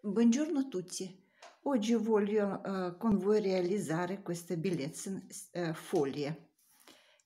Buongiorno a tutti. Oggi voglio eh, con voi realizzare questa bellezza eh, foglie.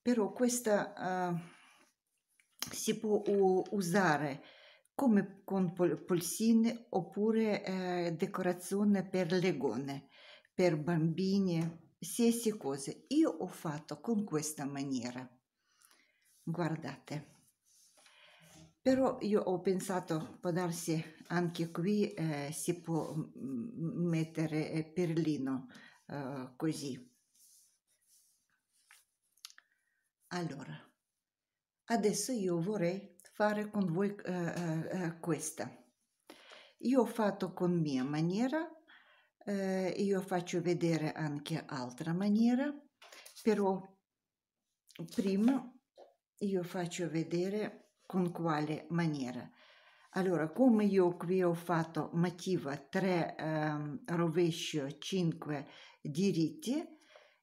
Però questa eh, si può usare come con pol polsine oppure eh, decorazione per legone, per bambini, qualsiasi cosa. Io ho fatto con questa maniera. Guardate. Però io ho pensato, può darsi anche qui eh, si può mettere eh, perlino eh, così. Allora, adesso io vorrei fare con voi eh, eh, eh questa. Io ho fatto con mia maniera, io faccio vedere anche altra maniera, però prima io faccio vedere con quale maniera. Allora, come io qui ho fatto motivo 3 eh, rovescio 5 diritti,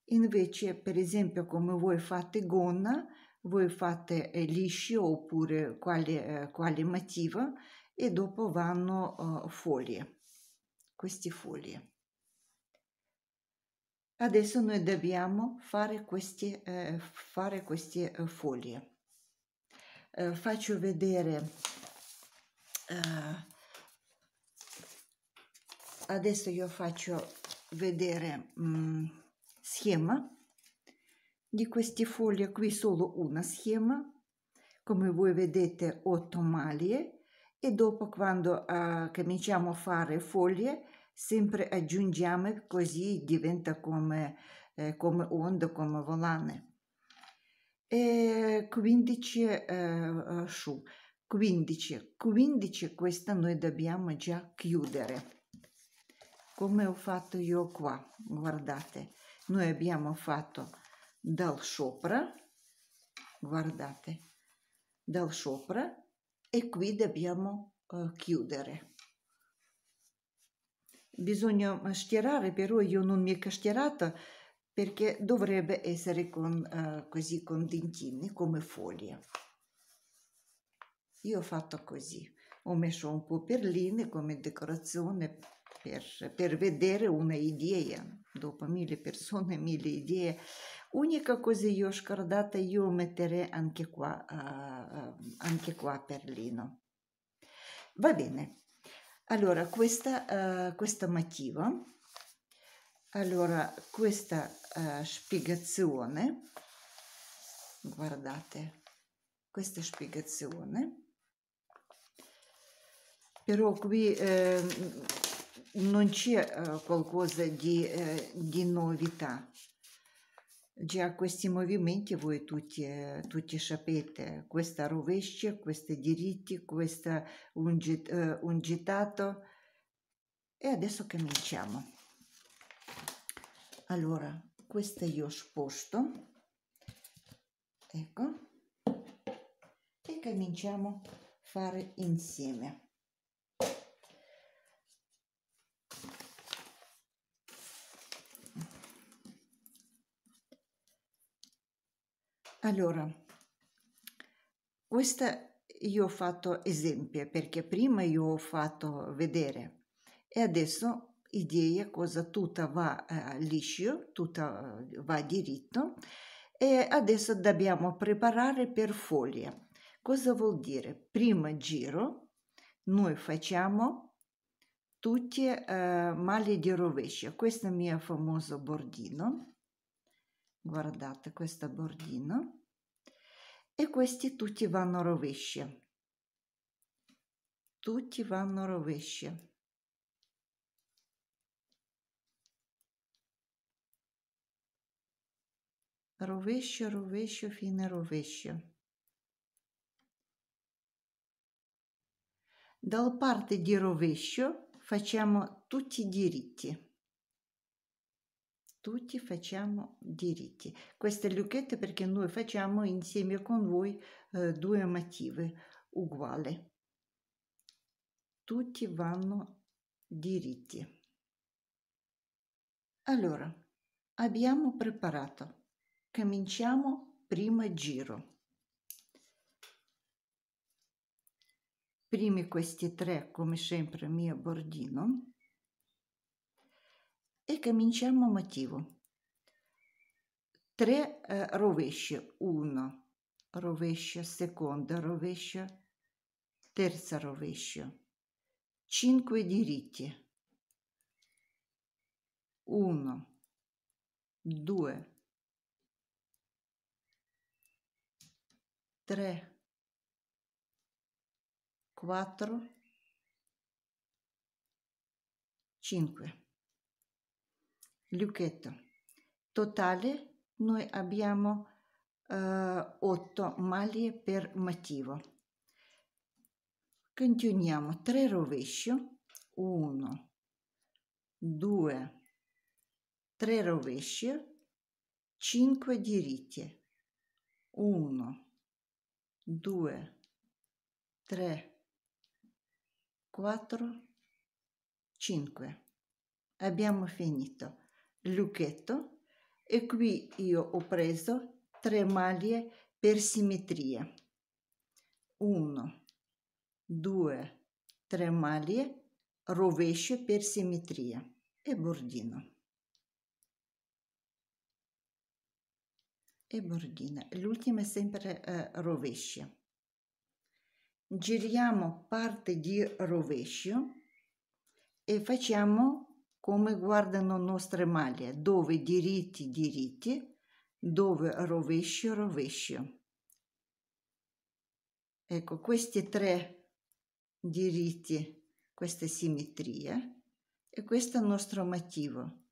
invece per esempio come voi fate gonna, voi fate eh, liscio oppure quale, eh, quale motivo e dopo vanno eh, foglie, queste foglie. Adesso noi dobbiamo fare queste, eh, fare queste eh, foglie eh, faccio vedere eh, adesso io faccio vedere mh, mm, schema di questi fogli qui solo una schema come voi vedete otto maglie e dopo quando eh, cominciamo a fare foglie sempre aggiungiamo così diventa come, eh, come onda come volane e 15 eh, su 15 15 questa noi dobbiamo già chiudere come ho fatto io qua guardate noi abbiamo fatto dal sopra guardate dal sopra e qui dobbiamo eh, chiudere bisogna stirare però io non mica stirata perché dovrebbe essere con, eh, così con dentini come foglie. Io ho fatto così, ho messo un po' perline come decorazione per, per vedere un'idea, dopo mille persone, mille idee. Unica cosa io ho scordata, io metterei anche qua, eh, anche qua perlino. Va bene, allora questa, eh, questa mattiva allora, questa uh, spiegazione, guardate, questa spiegazione, però qui eh, non c'è eh, qualcosa di, eh, di, novità. Già questi movimenti voi tutti, eh, tutti sapete, questa rovescia, questi diritti, questo eh, un, gitato. E adesso cominciamo allora queste io sposto ecco e cominciamo a fare insieme Allora, questa io ho fatto esempio perché prima io ho fatto vedere e adesso ideea cosa tutta va liscio, tutta va diritto e adesso dobbiamo preparare per foglia. Cosa vuol dire? Prima giro noi facciamo tutti eh, mali di rovescio. Questo è il mio famoso bordino. Guardate questo bordino. E questi tutti vanno rovesci. Tutti vanno rovesci. rovescio, rovescio, fine rovescio. Dalla parte di rovescio facciamo tutti diritti. Tutti facciamo diritti. Queste lucchette perché noi facciamo insieme con voi eh, due motivi uguali. Tutti vanno diritti. Allora, abbiamo preparato cominciamo primo giro primi questi tre come sempre mio bordino e cominciamo motivo Tre eh, rovesce 1 rovescia seconda rovescia terza rovescia Cinque diritti Uno, due, 3, 4, 5. Lucchetto. Totale noi abbiamo eh, 8 maglie per motivo. Continuiamo 3 rovescio, 1, 2, 3 rovescio. 5 diritti, 1, 2, 3, 4, 5. Abbiamo finito lucchetto e qui io ho preso 3 maglie per simmetria. 1, 2, 3 maglie rovescio per simmetria e bordino. e borghina l'ultima è sempre eh, rovescia giriamo parte di rovescio e facciamo come guardano nostre maglie dove diritti diritti dove rovescio rovescio ecco questi tre diritti questa simmetria e questo è il nostro motivo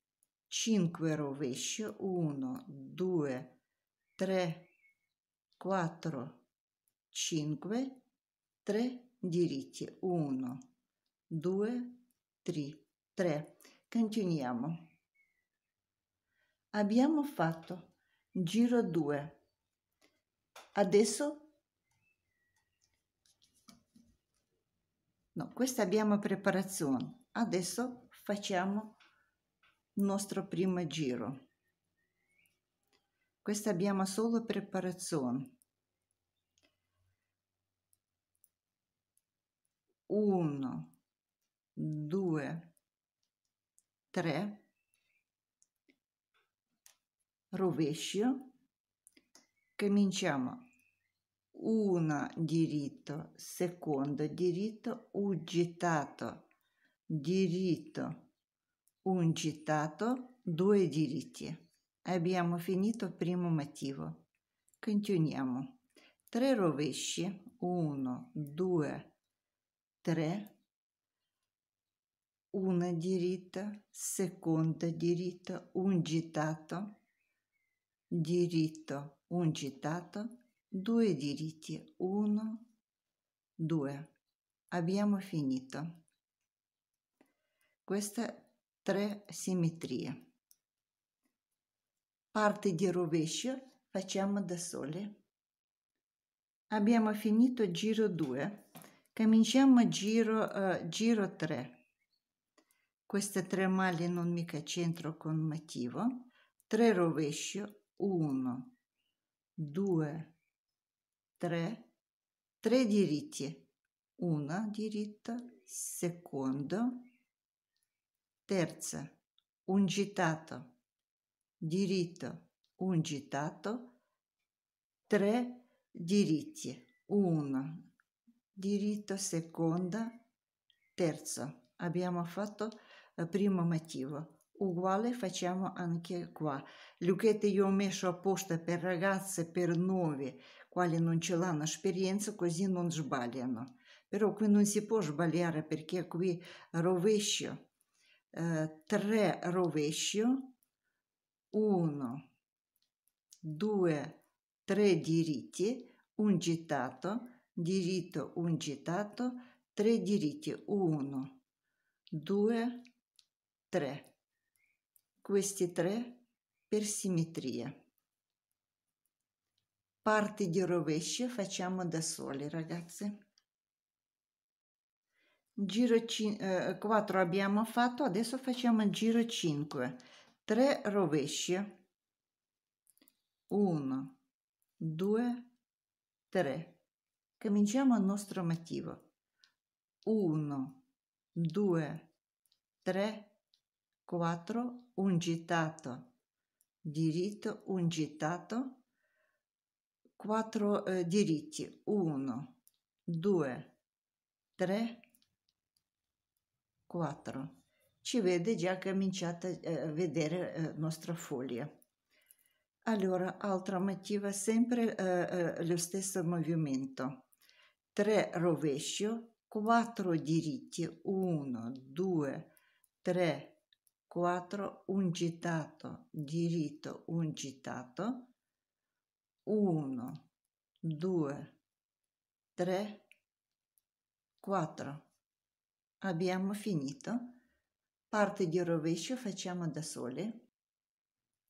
5 rovescio 1 2 3 3, 4, 5, 3, diritti, 1, 2, 3, 3. Continuiamo. Abbiamo fatto giro 2. Adesso No, questa abbiamo preparazione. Adesso facciamo il nostro primo giro questa abbiamo solo preparazione 1 2 3 rovescio cominciamo una diritto secondo diritto un gittato diritto un gittato due diritti Abbiamo finito il primo motivo. Continuiamo. 3 rovesci, 1, 2, 3, una diritta, seconda diritta, un gittato, diritto, un gittato, due diritti, 1, 2. Abbiamo finito. Queste tre simmetrie parte di rovescio facciamo da sole. Abbiamo finito giro 2. Cominciamo giro, uh, giro 3. Queste tre maglie non mica centro con motivo. 3 rovescio, 1, 2, 3, 3 diritti. 1 diritto, secondo, terza, un gitato diritto, un gitato, tre diritti, uno, diritto seconda, terzo. Abbiamo fatto il eh, primo motivo. Uguale facciamo anche qua. Lucchette io ho messo apposta per ragazze, per nuove, quali non ce l'hanno esperienza, così non sbagliano. Però qui non si può sbagliare perché qui rovescio, eh, tre rovescio, 1, 2, 3 diritti, un gitato, diritto, un gitato, 3 diritti, 1, 2, 3. Questi tre per simmetria. Parti di rovescio facciamo da soli, ragazzi. Giro 4 eh, abbiamo fatto, adesso facciamo giro 5 tre rovesci. Uno, due, tre. cominciamo il nostro motivo Uno, due, tre, quattro, un gittato diritto un gittato quattro eh, diritti Uno, due, tre, quattro ci vede già cominciata eh, a vedere la eh, nostra foglia. Allora, altra mattiva, sempre eh, eh lo stesso movimento. 3 rovescio, 4 diritti, 1, 2, 3, 4, un gitato, diritto, un gitato, 1, 2, 3, 4. Abbiamo finito parte di rovescio facciamo da sole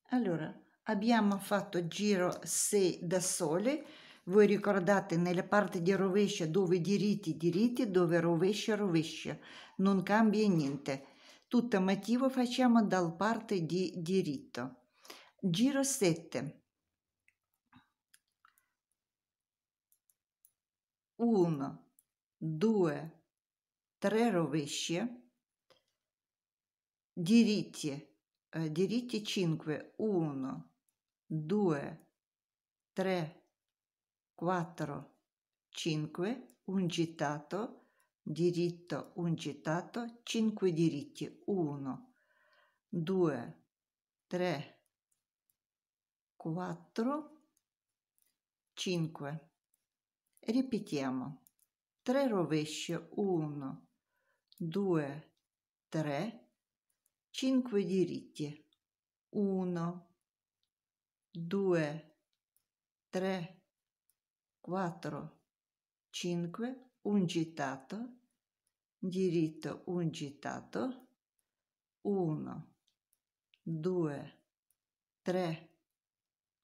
allora abbiamo fatto giro 6 da sole voi ricordate nella parte di rovescio dove diritti diritti dove rovescio rovescio non cambia niente tutto motivo facciamo dal parte di diritto giro 7 1 2 3 rovescio diritti, eh, diritti 5, 1, 2, 3, 4, 5, un gittato, diritto, un gittato, 5 diritti, 1, 2, 3, 4, 5. Ripetiamo. 3 rovesce, 1, 2, 3, cinque diritti Uno, due, tre, quattro, cinque, un gittato, diritto un gittato. Uno, due, tre,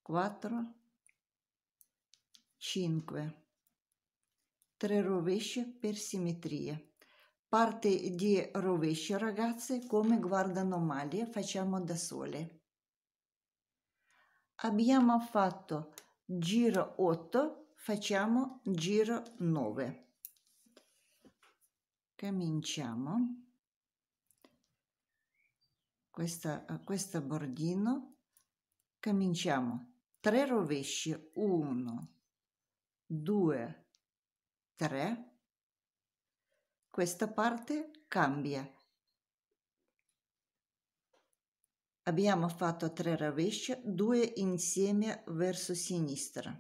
quattro, cinque. Tre rovesci per simmetria parte di rovescio ragazze come guardano male facciamo da sole abbiamo fatto giro 8 facciamo giro 9 cominciamo questa, questa bordino cominciamo 3 rovesci 1 2 3 questa parte cambia. Abbiamo fatto tre rovesci, due insieme verso sinistra.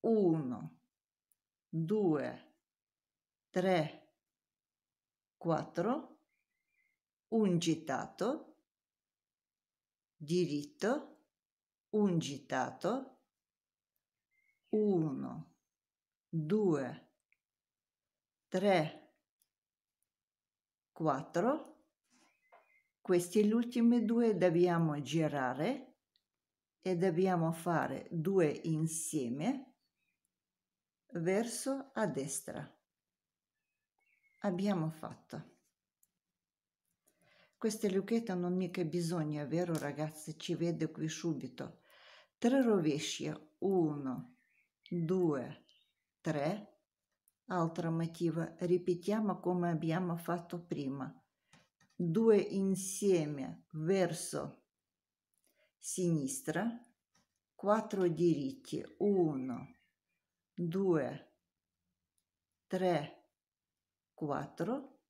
Uno, due, tre, quattro, un gittato, diritto, un gitato, 1, 2, 3, 4. Questi ultimi due dobbiamo girare e dobbiamo fare due insieme verso a destra. Abbiamo fatto. Queste lucchette non mica bisogna, vero ragazzi? Ci vede qui subito. Tre rovesci. 1, 2, 3, altra mativa, ripetiamo come abbiamo fatto prima, due insieme verso sinistra, quattro diritti, uno, due, tre, quattro,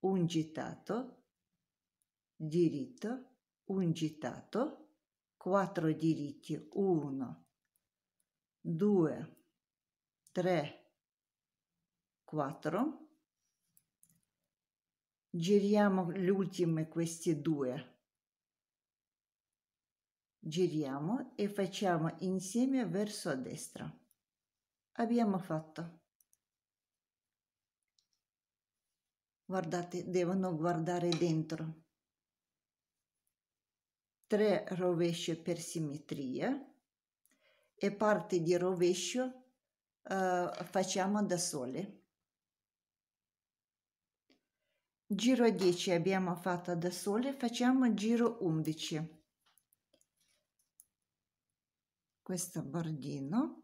un gitato, diritto, un gitato, quattro diritti, 1, 2, 3 4 giriamo le ultime queste due giriamo e facciamo insieme verso destra abbiamo fatto guardate devono guardare dentro 3 rovesce per simmetria e parte di rovescio eh, facciamo da sole giro 10 abbiamo fatto da sole facciamo giro 11 questo bordino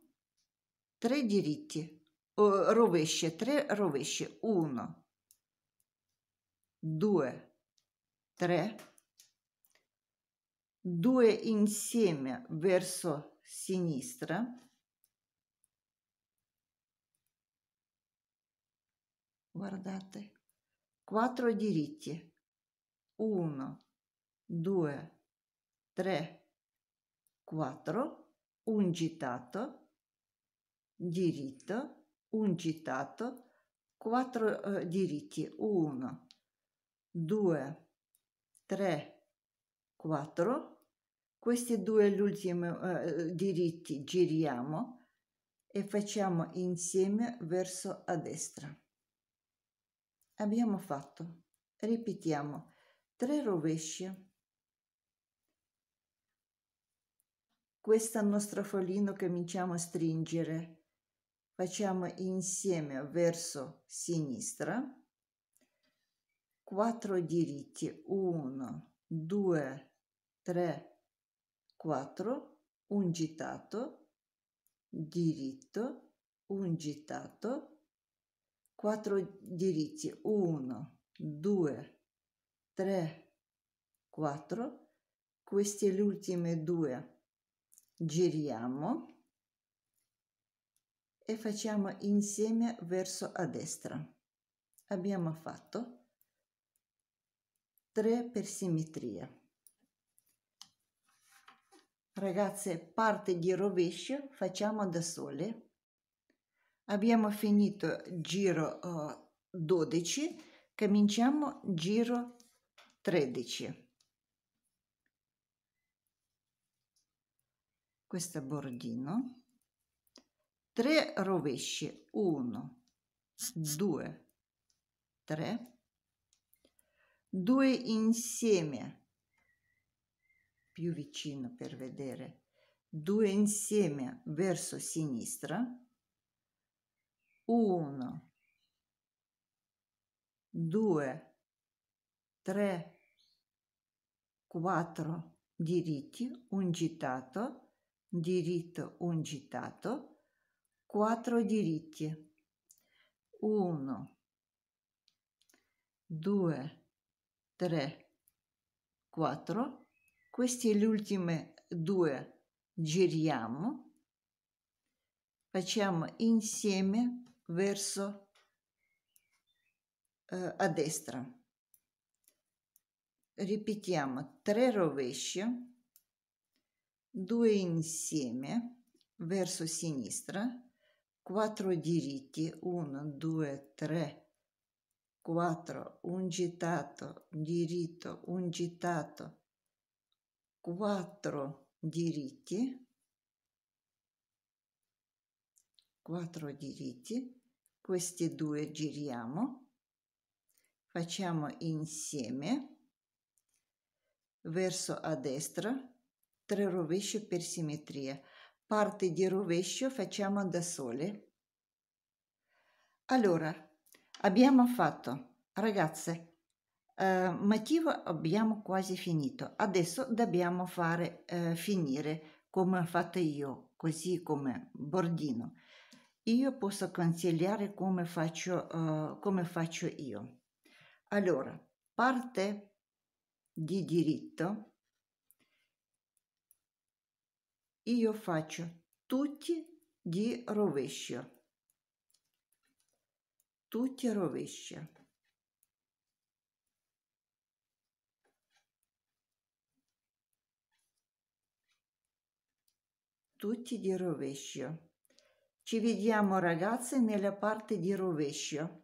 3 diritti o rovesce 3 rovesce 1 2 3 2 insieme verso sinistra guardate, quattro diritti. Uno, due, tre, quattro, un gitato, diritto, un gitato, quattro eh, diritti. Uno, due, tre, quattro. Questi due l'ultimo eh, diritti giriamo e facciamo insieme verso a destra abbiamo fatto ripetiamo Tre rovesci questa nostro folino cominciamo a stringere facciamo insieme verso sinistra Quattro diritti Uno, due, tre, quattro. un gitato diritto un gitato quattro diritti 1 2 3 4 queste le ultime due giriamo e facciamo insieme verso a destra abbiamo fatto 3 per simmetria ragazze parte di rovescio facciamo da sole Abbiamo finito giro uh, eh, 12, cominciamo giro 13. Questo bordino. 3 rovesci, 1, 2, 3, 2 insieme, più vicino per vedere, 2 insieme verso sinistra, 1, 2, 3, 4 diritti, un gittato, diritto, un gittato, 4 diritti. 1, 2, 3, 4. Queste le ultime due giriamo, facciamo insieme verso eh, a destra. Ripetiamo tre rovesci, due insieme verso sinistra, quattro diritti, 1, 2, 3, 4, un gittato, diritto, un gittato, quattro diritti, quattro diritti questi due giriamo facciamo insieme verso a destra tre rovesci per simmetria parte di rovescio facciamo da sole allora abbiamo fatto ragazze eh, motivo abbiamo quasi finito adesso dobbiamo fare eh, finire come ho fatto io così come bordino io posso consigliare come faccio, uh, come faccio io. Allora, parte di diritto, io faccio tutti di rovescio, tutti rovescio. Tutti di rovescio. Ci vediamo ragazzi nella parte di rovescio.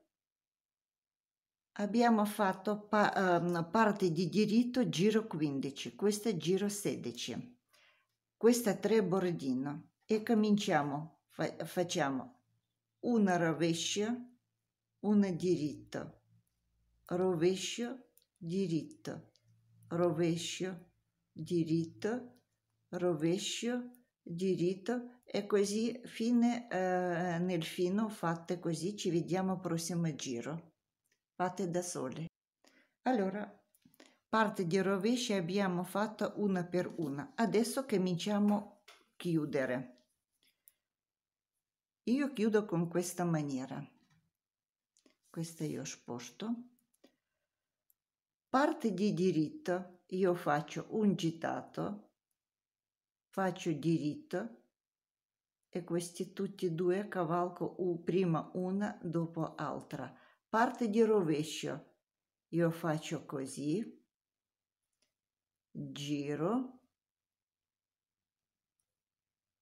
Abbiamo fatto pa uh, parte di diritto giro 15, questo è giro 16. Questa 3 bordino e cominciamo, fa facciamo una rovescio, una diritto, rovescio, diritto, rovescio, diritto, rovescio, diritto e così fine eh, nel fino fatte così ci vediamo al prossimo giro fate da sole allora parte di rovesci abbiamo fatto una per una adesso cominciamo a chiudere io chiudo con questa maniera questa io sposto parte di diritto io faccio un gittato faccio diritto e questi tutti e due cavalco u, prima una dopo l'altra. Parte di rovescio. Io faccio così, giro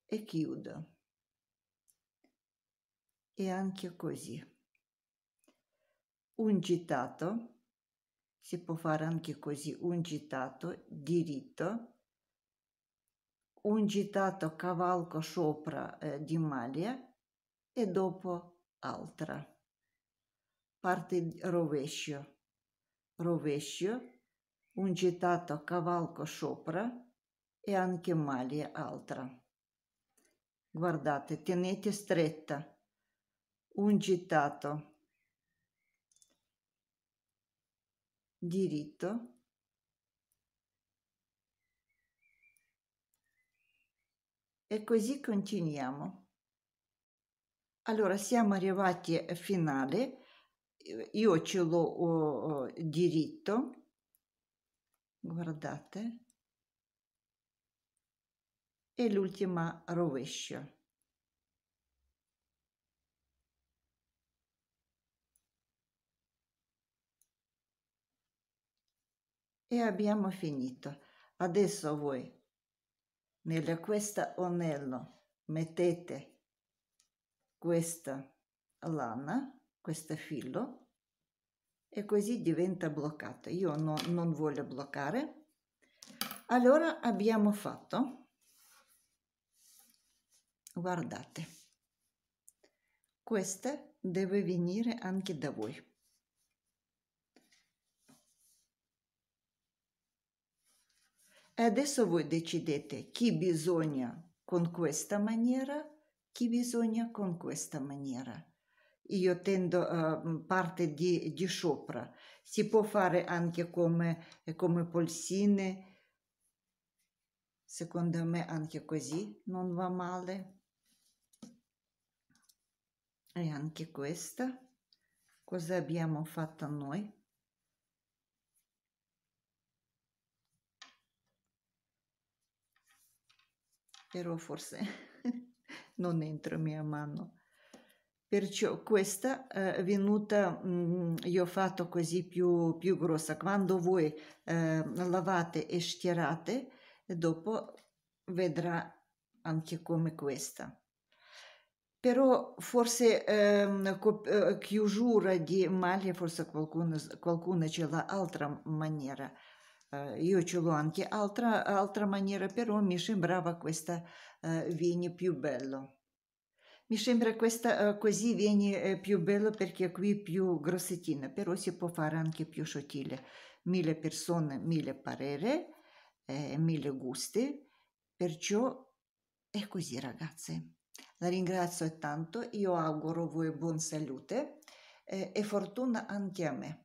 e chiudo. E anche così. Un gittato, si può fare anche così, un gittato, diritto un gitato cavalco sopra eh, di maglia e dopo altra. Parte rovescio, rovescio, un gitato cavalco sopra e anche maglia altra. Guardate, tenete stretta, un gitato diritto e così continuiamo. Allora siamo arrivati al finale, eh, io ce l'ho oh, oh, diritto, guardate, e l'ultima rovescia. E abbiamo finito. Adesso voi nella questa anello mettete questa lana, questo filo e così diventa bloccata. Io no, non voglio bloccare. Allora abbiamo fatto, guardate, questa deve venire anche da voi. E adesso voi decidete chi bisogna con questa maniera, chi bisogna con questa maniera. Io tendo uh, parte di, di, sopra, si può fare anche come, eh, come polsine, secondo me anche così non va male. E anche questa, cosa abbiamo fatto noi? però forse non entra mia mano. Perciò questa eh, è venuta, mm, io ho fatto così più, più grossa, quando voi eh, lavate e stierate, dopo vedrà anche come questa. Però forse ehm, eh, chiusura di maglia, forse qualcuno, qualcuno ce l'ha altra maniera io ce l'ho anche altra, altra maniera, però mi sembrava questa uh, viene più bello. Mi sembra questa uh, così viene più bello perché qui è più grossettina, però si può fare anche più sottile. Mille persone, mille parere, eh, mille gusti, perciò è così ragazze. La ringrazio tanto, io auguro voi buon salute eh, e fortuna anche a me.